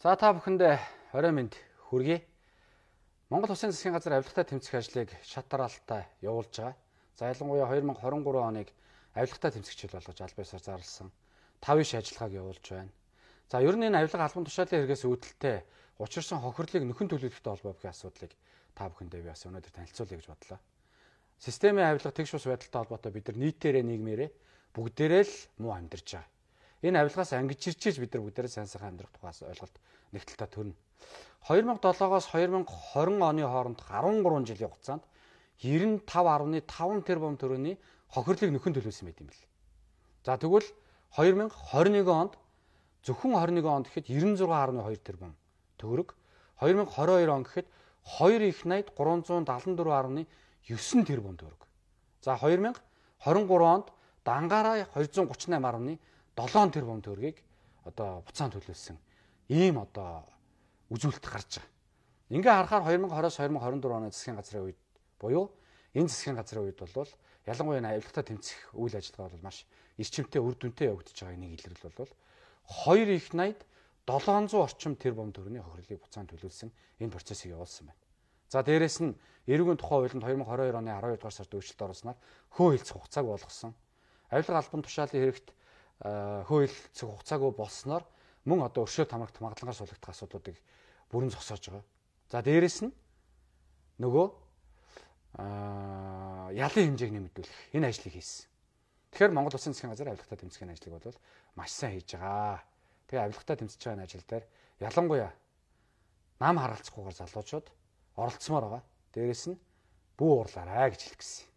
За та бүхэнд 20 минут хүргэе. Монгол Улсын засгийн газар авилгатай тэмцэх ажлыг шатралтаа явуулж байгаа. За ялангуяа 2023 оныг авилгатай тэмцэх жил болгож аль бисаар зарлсан 5 иш ажиллагааг явуулж байна. За ер нь энэ авилга албан тушаалын хэрэгээс үүдэлтэй учирсан хохирлыг нөхөн төлөвлөлттэй холбоо бүхий асуудлыг та бүхэндээ би бас өнөөдөр танилцуулъя гэж бодлоо. Системийн авилга тэгш ус байдалтай холбоотой бид нар нийтээрээ нийгмээрээ бүгдээрээ л муу амьдарч байгаа. Энэ авилгаас ангиж ирчээж бид нар бүгдээрээ сайн сайхан амьдрах тухайс ойлголт нэгтэлтэй төрнө. 2007-оос 2020 оны хоорондох 13 жилийн хугацаанд 95.5 тэрбум төгрөгийн хохирлыг нөхөн төлөөсөн байт юм бэл. За тэгвэл 2021 онд зөвхөн 21 онд гэхэд 96.2 тэрбум төгрөг 2022 он гэхэд 2 их 80 374.9 тэрбум төгрөг. За 2023 онд дангаараа 238.1 7 тэрбум төгрөгийг одоо буцаан төлүүлсэн ийм одоо үзүүлэлт гарч байгаа. Ингээ харахаар 2020-с 2024 оны засгийн газрын үед буюу энэ засгийн газрын үед бол ялангуяа энэ авилгата тэмцэх үйл ажиллагаа бол маш эрчимтэй үр дүнтэй явагдаж байгаа нэг илрэл бол 2 их найд 700 орчим тэрбум төгрөний хохирлыг буцаан төлүүлсэн энэ процессыг явуулсан байна. За дээрэс нь эрүүгийн тухай хуулинд 2022 оны 12 дугаар сард өөрчлөлт оруулснаар хөө хилцэх хугацааг болгосон. Авилга албан тушаалын хэрэгт хөөлцөх хугацаагүй болсноор мөн одоо өршөө тамагт магадлангаар суулгадах асуудлуудыг бүрэн зогсоож байгаа. За дээрэс нь нөгөө аа ялын хэмжээг нэмэгдүүлэх энэ ажлыг хийсэн. Тэгэхээр Монгол Улсын засгийн газар авилгатаа тэмцэх ажлыг бол маш сайн хийж байгаа. Тэгээ авилгатаа тэмцэж байгаа ажил дээр ялангуяа нам харгалцахгүйгээр залуучууд оролцсомоор байгаа. Дээрэс нь бүү уурлаарай гэж хэлчихсэн.